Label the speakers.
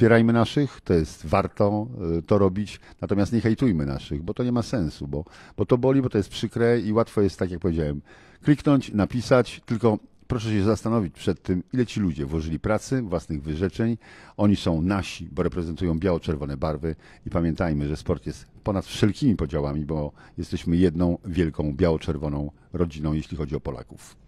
Speaker 1: Wspierajmy naszych, to jest warto y, to robić, natomiast nie hejtujmy naszych, bo to nie ma sensu, bo, bo to boli, bo to jest przykre i łatwo jest, tak jak powiedziałem, kliknąć, napisać, tylko proszę się zastanowić przed tym, ile ci ludzie włożyli pracy, własnych wyrzeczeń. Oni są nasi, bo reprezentują biało-czerwone barwy i pamiętajmy, że sport jest ponad wszelkimi podziałami, bo jesteśmy jedną wielką biało-czerwoną rodziną, jeśli chodzi o Polaków.